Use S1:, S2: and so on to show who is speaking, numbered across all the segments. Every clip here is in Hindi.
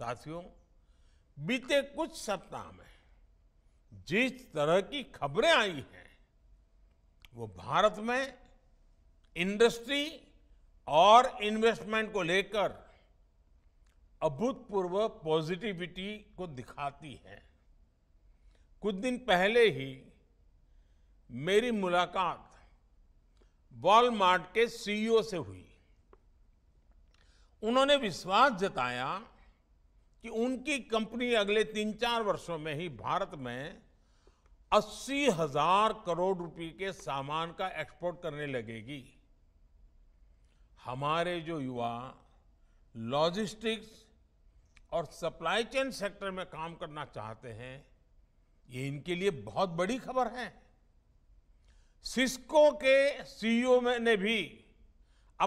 S1: साथियों बीते कुछ सप्ताह में जिस तरह की खबरें आई हैं वो भारत में इंडस्ट्री और इन्वेस्टमेंट को लेकर अभूतपूर्व पॉजिटिविटी को दिखाती है कुछ दिन पहले ही मेरी मुलाकात वॉलमार्ट के सीईओ से हुई उन्होंने विश्वास जताया कि उनकी कंपनी अगले तीन चार वर्षों में ही भारत में अस्सी हजार करोड़ रुपए के सामान का एक्सपोर्ट करने लगेगी हमारे जो युवा लॉजिस्टिक्स और सप्लाई चेन सेक्टर में काम करना चाहते हैं ये इनके लिए बहुत बड़ी खबर है सिस्को के सीईओ ने भी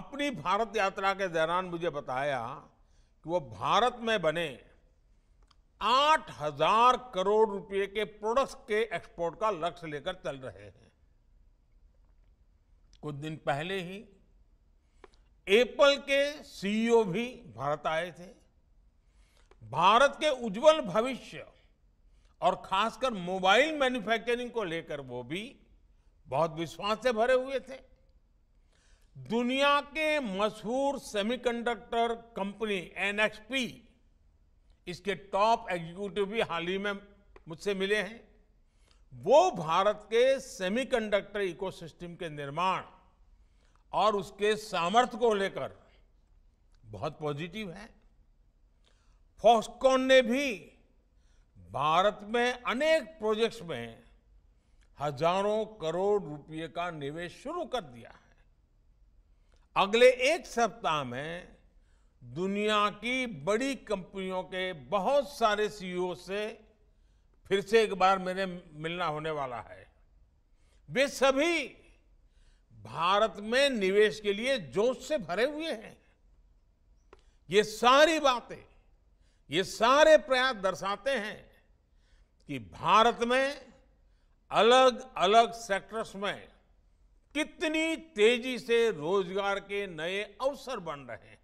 S1: अपनी भारत यात्रा के दौरान मुझे बताया कि वो भारत में बने 8000 करोड़ रुपए के प्रोडक्ट्स के एक्सपोर्ट का लक्ष्य लेकर चल रहे हैं कुछ दिन पहले ही एप्पल के सीईओ e भी भारत आए थे भारत के उज्जवल भविष्य और खासकर मोबाइल मैन्युफैक्चरिंग को लेकर वो भी बहुत विश्वास से भरे हुए थे दुनिया के मशहूर सेमीकंडक्टर कंपनी एनएक्सपी इसके टॉप एग्जीक्यूटिव भी हाल ही में मुझसे मिले हैं वो भारत के सेमीकंडक्टर इकोसिस्टम के निर्माण और उसके सामर्थ्य को लेकर बहुत पॉजिटिव है फॉस्कॉन ने भी भारत में अनेक प्रोजेक्ट्स में हजारों करोड़ रुपए का निवेश शुरू कर दिया है अगले एक सप्ताह में दुनिया की बड़ी कंपनियों के बहुत सारे सीईओ e से फिर से एक बार मेरे मिलना होने वाला है वे सभी भारत में निवेश के लिए जोश से भरे हुए हैं ये सारी बातें ये सारे प्रयास दर्शाते हैं कि भारत में अलग अलग सेक्टर्स में कितनी तेजी से रोजगार के नए अवसर बन रहे हैं